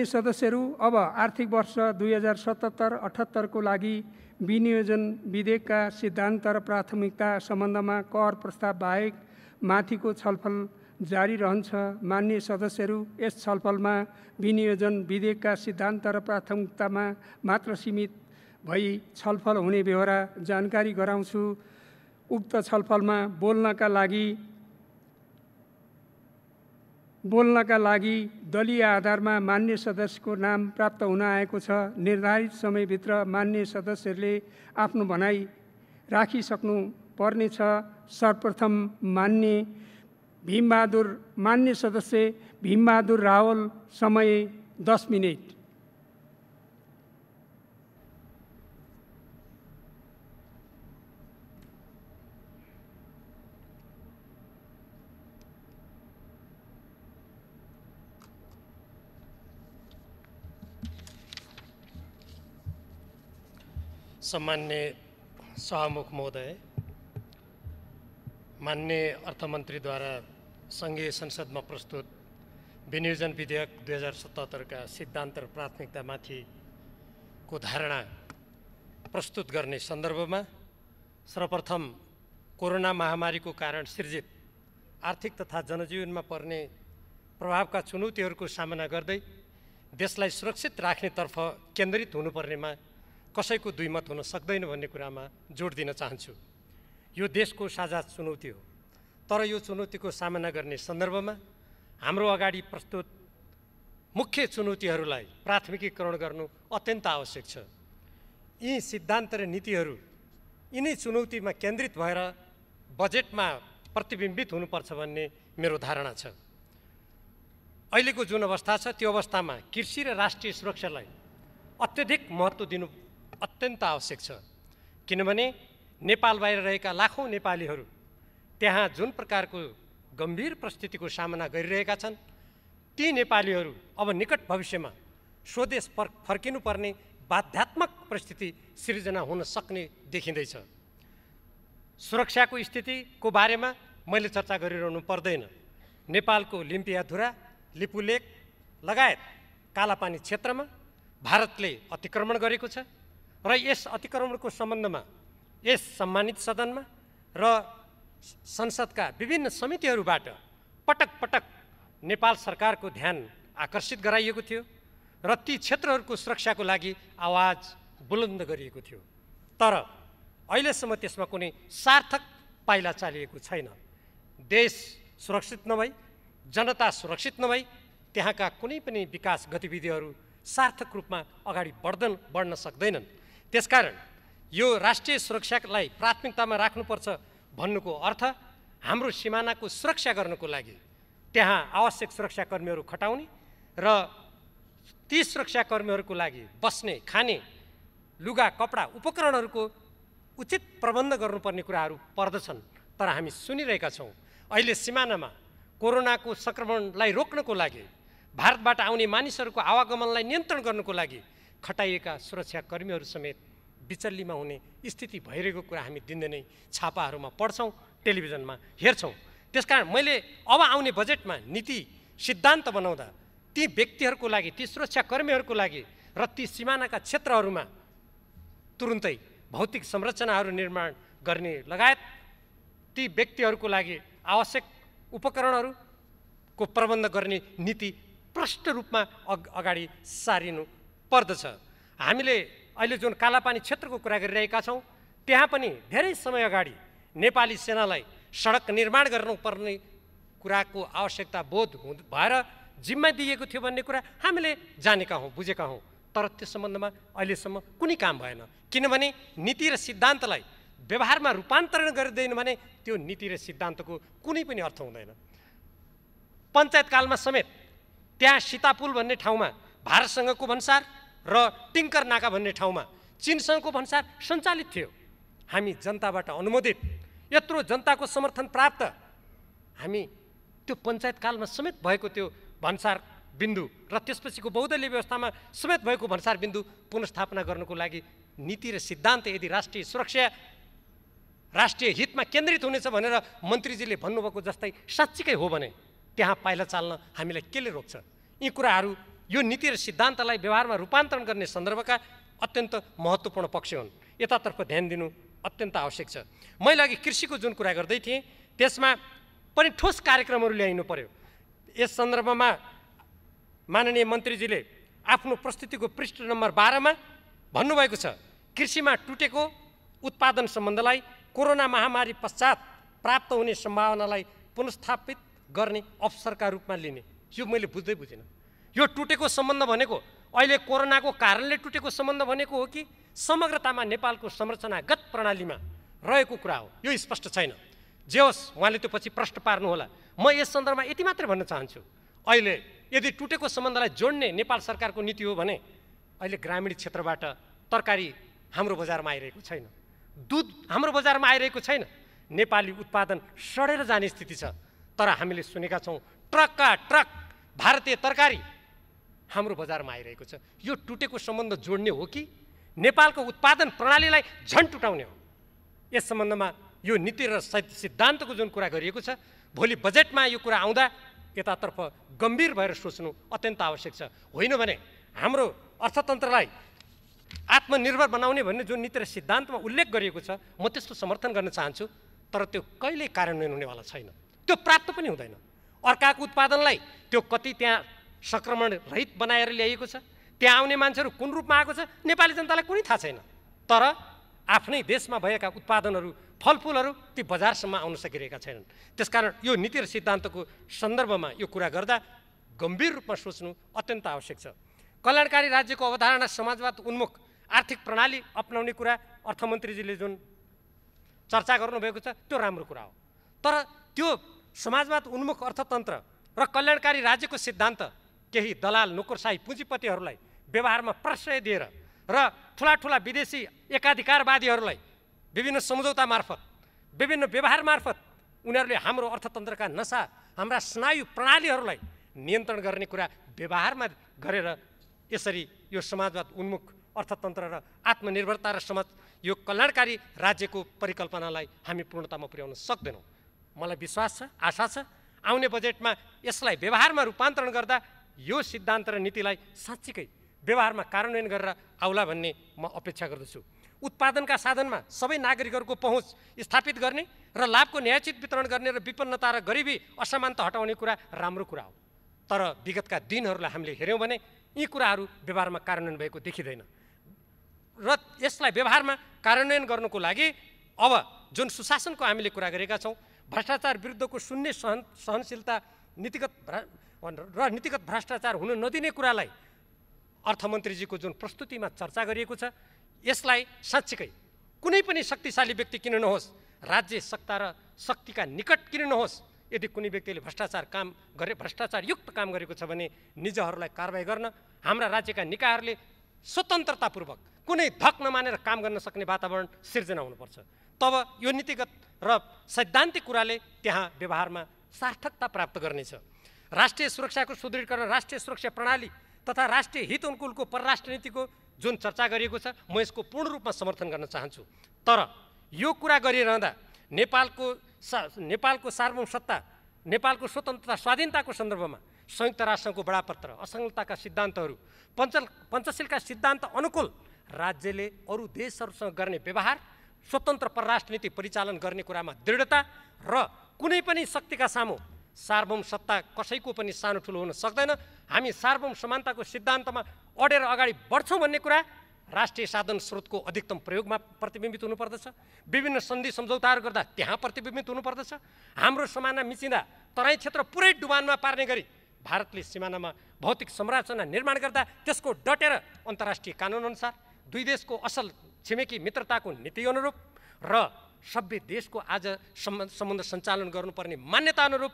हामी सदस्यहरू अब आर्थिक वर्ष दुई हजार सतहत्तर अठहत्तरको लागि विनियोजन विधेयकका सिद्धान्त र प्राथमिकता सम्बन्धमा कर प्रस्ताव बाहेक माथिको छलफल जारी रहन्छ मान्य सदस्यहरू यस छलफलमा विनियोजन विधेयकका सिद्धान्त र प्राथमिकतामा मात्र सीमित भई छलफल हुने बेहोरा जानकारी गराउँछु उक्त छलफलमा बोल्नका लागि बोल्नका लागि दलीय आधारमा मान्य सदस्यको नाम प्राप्त हुन आएको छ निर्धारित समयभित्र मान्य सदस्यहरूले आफ्नो भनाइ राखिसक्नु पर्नेछ सर्वप्रथम मान्य भीमबहादुर मान्य सदस्य भीमबहादुर रावल समय दस मिनट सम्मान्य सहमुख महोदय मान्य अर्थमन्त्रीद्वारा सङ्घीय संसदमा प्रस्तुत विनियोजन विधेयक दुई हजार सतहत्तरका सिद्धान्त र प्राथमिकतामाथिको धारणा प्रस्तुत गर्ने सन्दर्भमा सर्वप्रथम कोरोना महामारीको कारण सिर्जित आर्थिक तथा जनजीवनमा पर्ने प्रभावका चुनौतीहरूको सामना गर्दै देशलाई सुरक्षित राख्नेतर्फ केन्द्रित हुनुपर्नेमा कसैको दुई मत हुन सक्दैन भन्ने कुरामा जोड दिन चाहन्छु यो देशको साझा चुनौती हो तर यो चुनौतीको सामना गर्ने सन्दर्भमा हाम्रो अगाडि प्रस्तुत मुख्य चुनौतीहरूलाई प्राथमिकीकरण गर्नु अत्यन्त आवश्यक छ यी सिद्धान्त र नीतिहरू यिनै चुनौतीमा केन्द्रित भएर बजेटमा प्रतिबिम्बित हुनुपर्छ भन्ने मेरो धारणा छ अहिलेको जुन अवस्था छ त्यो अवस्थामा कृषि र राष्ट्रिय सुरक्षालाई अत्यधिक महत्त्व दिनु अत्यन्त आवश्यक छ किनभने नेपाल बाहिर रहेका लाखौँ नेपालीहरू त्यहाँ जुन प्रकारको गम्भीर परिस्थितिको सामना गरिरहेका छन् ती नेपालीहरू अब निकट भविष्यमा स्वदेश फर् फर्किनुपर्ने बाध्यात्मक परिस्थिति सिर्जना हुन सक्ने देखिँदैछ सुरक्षाको स्थितिको बारेमा मैले चर्चा गरिरहनु पर्दैन नेपालको लिम्पियाधुरा लिपुलेक लगायत कालापानी क्षेत्रमा भारतले अतिक्रमण गरेको छ र यस अतिक्रमणको सम्बन्धमा यस सम्मानित सदनमा र संसदका विभिन्न समितिहरूबाट पटक पटक नेपाल सरकारको ध्यान आकर्षित गराइएको थियो र ती क्षेत्रहरूको सुरक्षाको लागि आवाज बुलन्द गरिएको थियो तर अहिलेसम्म त्यसमा कुनै सार्थक पाइला चालिएको छैन देश सुरक्षित नभई जनता सुरक्षित नभई त्यहाँका कुनै पनि विकास गतिविधिहरू सार्थक रूपमा अगाडि बढ्दन बढ्न सक्दैनन् त्यसकारण यो राष्ट्रिय सुरक्षालाई प्राथमिकतामा राख्नुपर्छ भन्नुको अर्थ हाम्रो सिमानाको सुरक्षा गर्नको लागि त्यहाँ आवश्यक सुरक्षाकर्मीहरू खटाउने र ती सुरक्षाकर्मीहरूको लागि बस्ने खाने लुगा कपडा उपकरणहरूको उचित प्रबन्ध गर्नुपर्ने कुराहरू पर्दछन् तर हामी सुनिरहेका छौँ अहिले सिमानामा कोरोनाको सङ्क्रमणलाई रोक्नको लागि भारतबाट आउने मानिसहरूको आवागमनलाई नियन्त्रण गर्नको लागि खटाइएका सुरक्षाकर्मीहरू समेत बिचल्लीमा हुने स्थिति भइरहेको कुरा हामी दिनदिनै छापाहरूमा पढ्छौँ टेलिभिजनमा हेर्छौँ त्यसकारण मैले अब आउने बजेटमा नीति सिद्धान्त बनाउँदा ती व्यक्तिहरूको लागि ती सुरक्षाकर्मीहरूको लागि र ती सिमानाका क्षेत्रहरूमा तुरुन्तै भौतिक संरचनाहरू निर्माण गर्ने लगायत ती व्यक्तिहरूको लागि आवश्यक उपकरणहरूको प्रबन्ध गर्ने नीति प्रष्ट रूपमा अगाडि सारिनु पर्दछ हामीले अहिले जुन कालापानी क्षेत्रको कुरा गरिरहेका छौँ त्यहाँ पनि धेरै समय अगाडि नेपाली सेनालाई सडक निर्माण गर्नुपर्ने कुराको आवश्यकता बोध हु भएर जिम्मा दिएको थियो भन्ने कुरा हामीले जानेका हौँ बुझेका हौँ तर त्यो सम्बन्धमा अहिलेसम्म कुनै काम भएन किनभने नीति र सिद्धान्तलाई व्यवहारमा रूपान्तरण गरिदिएन भने त्यो नीति र सिद्धान्तको कुनै पनि अर्थ हुँदैन पञ्चायतकालमा समेत त्यहाँ सीतापुल भन्ने ठाउँमा भारतसँगको भन्सार र टिङ्कर नाका भन्ने ठाउँमा चिनसँगको भन्सार सञ्चालित थियो हामी जनताबाट अनुमोदित यत्रो जनताको समर्थन प्राप्त हामी त्यो पञ्चायतकालमा समेत भएको त्यो भन्सार बिन्दु र त्यसपछिको बहुदलीय व्यवस्थामा समेत भएको भन्सार बिन्दु पुनस्थापना गर्नको लागि नीति र सिद्धान्त यदि राष्ट्रिय सुरक्षा राष्ट्रिय हितमा केन्द्रित हुनेछ भनेर मन्त्रीजीले भन्नुभएको जस्तै साँच्चीकै हो भने त्यहाँ पाइला चाल्न हामीलाई केले रोक्छ यी कुराहरू यो नीति र सिद्धान्तलाई व्यवहारमा रूपान्तरण गर्ने सन्दर्भका अत्यन्त महत्त्वपूर्ण पक्ष हुन् यतातर्फ ध्यान दिनु अत्यन्त आवश्यक छ मैले अघि कृषिको जुन कुरा गर्दै थिएँ त्यसमा पनि ठोस कार्यक्रमहरू ल्याइनु पर्यो यस सन्दर्भमा माननीय मन्त्रीजीले आफ्नो प्रस्तुतिको पृष्ठ नम्बर बाह्रमा भन्नुभएको छ कृषिमा टुटेको उत्पादन सम्बन्धलाई कोरोना महामारी पश्चात प्राप्त हुने सम्भावनालाई पुनस्थापित गर्ने अवसरका रूपमा लिने यो मैले बुझ्दै बुझिनँ यो टुटेको सम्बन्ध भनेको अहिले कोरोनाको कारणले टुटेको सम्बन्ध भनेको हो कि समग्रतामा नेपालको संरचनागत प्रणालीमा रहेको कुरा हो यो स्पष्ट छैन जे होस् उहाँले त्यो पछि प्रश्न पार्नुहोला म यस सन्दर्भमा यति मात्रै भन्न चाहन्छु अहिले यदि टुटेको सम्बन्धलाई जोड्ने नेपाल सरकारको नीति हो भने अहिले ग्रामीण क्षेत्रबाट तरकारी हाम्रो बजारमा आइरहेको छैन दुध हाम्रो बजारमा आइरहेको छैन नेपाली उत्पादन सडेर जाने स्थिति छ तर हामीले सुनेका छौँ ट्रकका ट्रक भारतीय तरकारी हाम्रो बजारमा आइरहेको छ यो टुटेको सम्बन्ध जोड्ने हो कि नेपालको उत्पादन प्रणालीलाई झन् टुटाउने हो यस सम्बन्धमा यो नीति र सिद्धान्तको जुन कुरा गरिएको छ भोलि बजेटमा यो कुरा आउँदा यतातर्फ गम्भीर भएर सोच्नु अत्यन्त आवश्यक छ होइन भने हाम्रो अर्थतन्त्रलाई आत्मनिर्भर बनाउने भन्ने जुन नीति र सिद्धान्तमा उल्लेख गरिएको छ म त्यस्तो समर्थन गर्न चाहन्छु तर त्यो कहिले कार्यान्वयन हुनेवाला छैन त्यो प्राप्त पनि हुँदैन अर्काको उत्पादनलाई त्यो कति त्यहाँ सङ्क्रमण रहित बनाएर ल्याइएको छ त्यहाँ आउने मान्छेहरू कुन रूपमा आएको छ नेपाली जनतालाई कुनै थाहा छैन तर आफ्नै देशमा भएका उत्पादनहरू फलफुलहरू ती बजारसम्म आउन सकिरहेका छैनन् त्यसकारण यो नीति र सिद्धान्तको सन्दर्भमा यो कुरा गर्दा गम्भीर रूपमा सोच्नु अत्यन्त आवश्यक छ कल्याणकारी राज्यको अवधारणा समाजवाद उन्मुख आर्थिक प्रणाली अप्नाउने कुरा अर्थमन्त्रीजीले जुन चर्चा गर्नुभएको छ त्यो राम्रो कुरा हो तर त्यो समाजवाद उन्मुख अर्थतन्त्र र कल्याणकारी राज्यको सिद्धान्त केही दलाल नुकुरसाही पुँजीपतिहरूलाई व्यवहारमा प्रश्रय दिएर र ठुला ठुला विदेशी एकाधिकारवादीहरूलाई विभिन्न सम्झौता मार्फत विभिन्न व्यवहार मार्फत उनीहरूले हाम्रो अर्थतन्त्रका नसा हाम्रा स्नायु प्रणालीहरूलाई नियन्त्रण गर्ने कुरा व्यवहारमा गरेर यसरी यो समाजवाद उन्मुख अर्थतन्त्र र आत्मनिर्भरता र समाज यो कल्याणकारी राज्यको परिकल्पनालाई हामी पूर्णतामा पुर्याउन सक्दैनौँ मलाई विश्वास छ आशा छ आउने बजेटमा यसलाई व्यवहारमा रूपान्तरण गर्दा यो सिद्धान्त र नीतिलाई साँच्चीकै व्यवहारमा कार्यान्वयन गरेर आउला भन्ने म अपेक्षा गर्दछु उत्पादनका साधनमा सबै नागरिकहरूको पहुँच स्थापित गर्ने र लाभको न्यायचित वितरण गर्ने र विपन्नता र गरिबी असमानता हटाउने कुरा राम्रो कुरा हो तर विगतका दिनहरूलाई हामीले हेऱ्यौँ भने यी कुराहरू व्यवहारमा कार्यान्वयन भएको देखिँदैन र यसलाई व्यवहारमा कार्यान्वयन गर्नुको लागि अब जुन सुशासनको हामीले कुरा गरेका छौँ भ्रष्टाचार विरुद्धको शून्य सहन सहनशीलता नीतिगत भ्रा र नीतिगत भ्रष्टाचार हुन नदिने कुरालाई अर्थमन्त्रीजीको जुन प्रस्तुतिमा चर्चा गरिएको छ यसलाई साँच्चीकै कुनै पनि शक्तिशाली व्यक्ति किन नहोस् राज्य सत्ता र शक्तिका निकट किन नहोस् यदि कुनै व्यक्तिले भ्रष्टाचार काम गरे भ्रष्टाचारयुक्त काम गरेको छ भने निजहरूलाई कारवाही गर्न हाम्रा राज्यका निकायहरूले स्वतन्त्रतापूर्वक कुनै धक नमानेर काम गर्न सक्ने वातावरण सिर्जना हुनुपर्छ तब यो नीतिगत र सैद्धान्तिक कुराले त्यहाँ व्यवहारमा सार्थकता प्राप्त गर्नेछ राष्ट्रिय सुरक्षाको सुदृढीकरण राष्ट्रिय सुरक्षा प्रणाली तथा राष्ट्रिय हित अनुकूलको परराष्ट्र नीतिको जुन चर्चा गरिएको छ म यसको पूर्ण रूपमा समर्थन गर्न चाहन्छु तर यो कुरा गरिरहँदा नेपालको सा नेपालको सार्वभौम सत्ता नेपालको स्वतन्त्रता स्वाधीनताको सन्दर्भमा संयुक्त राष्ट्रसङ्घको बडापत्र असङ्गलताका सिद्धान्तहरू पञ्च पञ्चशीलका सिद्धान्त अनुकूल राज्यले अरू देशहरूसँग गर्ने व्यवहार स्वतन्त्र परराष्ट्र नीति परिचालन गर्ने कुरामा दृढता र कुनै पनि शक्तिका सामु सार्वभौम सत्ता कसैको पनि सानो ठुलो हुन सक्दैन हामी सार्वभौम समानताको सिद्धान्तमा अडेर अगाडि बढ्छौँ भन्ने कुरा राष्ट्रिय साधन स्रोतको अधिकतम प्रयोगमा प्रतिबिम्बित हुनुपर्दछ विभिन्न सन्धि सम्झौताहरू गर्दा त्यहाँ प्रतिबिम्बित हुनुपर्दछ हाम्रो समाना मिचिँदा तराई क्षेत्र पुरै डुबानमा पार्ने गरी भारतले सिमानामा भौतिक संरचना निर्माण गर्दा त्यसको डटेर अन्तर्राष्ट्रिय कानुनअनुसार दुई देशको असल छिमेकी मित्रताको नीति अनुरूप र सभ्य देशको आज सम्बन्ध सम्बन्ध सञ्चालन गर्नुपर्ने मान्यता अनुरूप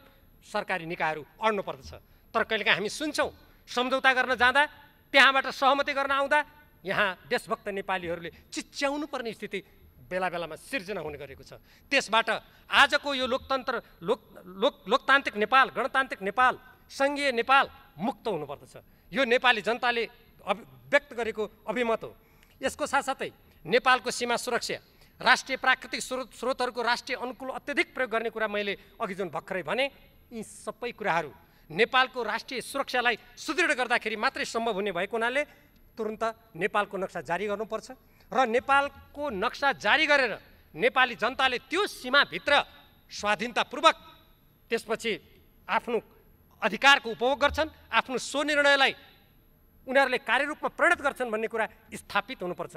सरकारी निकायहरू अड्नुपर्दछ तर कहिलेकाहीँ हामी सुन्छौँ सम्झौता गर्न जाँदा त्यहाँबाट सहमति गर्न आउँदा यहाँ देशभक्त नेपालीहरूले चिच्याउनु पर्ने स्थिति बेला बेलामा सिर्जना हुने गरेको छ त्यसबाट आजको यो लोकतन्त्र लोक लोक लोकतान्त्रिक नेपाल गणतान्त्रिक नेपाल सङ्घीय नेपाल मुक्त हुनुपर्दछ यो नेपाली जनताले अभि व्यक्त गरेको अभिमत हो यसको साथसाथै नेपालको सीमा सुरक्षा राष्ट्रिय प्राकृतिक स्रोत स्रोतहरूको राष्ट्रिय अनुकूल अत्यधिक प्रयोग गर्ने कुरा मैले अघि जुन भर्खरै भने यी सबै कुराहरू नेपालको राष्ट्रिय सुरक्षालाई सुदृढ गर्दाखेरि मात्रै सम्भव हुने भएको हुनाले तुरन्त नेपालको नक्सा जारी गर्नुपर्छ र नेपालको नक्सा जारी गरेर नेपाली जनताले त्यो सीमाभित्र स्वाधीनतापूर्वक त्यसपछि आफ्नो अधिकारको उपभोग गर्छन् आफ्नो स्वनिर्णयलाई उनीहरूले कार्यरूपमा परिणत गर्छन् भन्ने कुरा स्थापित हुनुपर्छ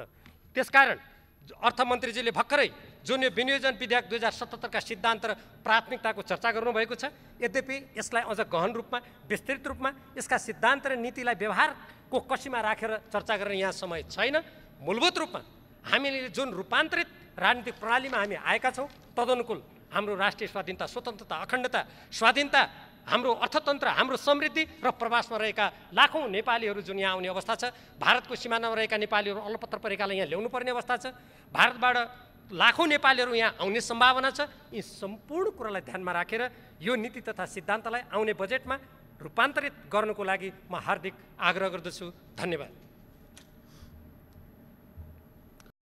त्यसकारण अर्थमन्त्रीजीले भर्खरै जुन यो विनियोजन विधेयक दुई हजार सतहत्तरका सिद्धान्त र प्राथमिकताको चर्चा गर्नुभएको छ यद्यपि यसलाई अझ गहन रूपमा विस्तृत रूपमा यसका सिद्धान्त र नीतिलाई व्यवहारको कसीमा राखेर चर्चा गर्ने यहाँ समय छैन मूलभूत रूपमा हामीले जुन रूपान्तरित राजनीतिक प्रणालीमा हामी आएका छौँ तदनुकूल हाम्रो राष्ट्रिय स्वाधीनता स्वतन्त्रता अखण्डता स्वाधीनता हाम्रो अर्थतन्त्र हाम्रो समृद्धि र प्रवासमा रहेका लाखौँ नेपालीहरू जुन यहाँ आउने अवस्था छ भारतको सिमानामा रहेका नेपालीहरू अल्पत्र परेकालाई यहाँ ल्याउनु पर्ने अवस्था छ भारतबाट लाखौँ नेपालीहरू यहाँ आउने सम्भावना छ यी सम्पूर्ण कुरालाई ध्यानमा राखेर यो नीति तथा सिद्धान्तलाई आउने बजेटमा रूपान्तरित गर्नुको लागि म हार्दिक आग्रह गर्दछु धन्यवाद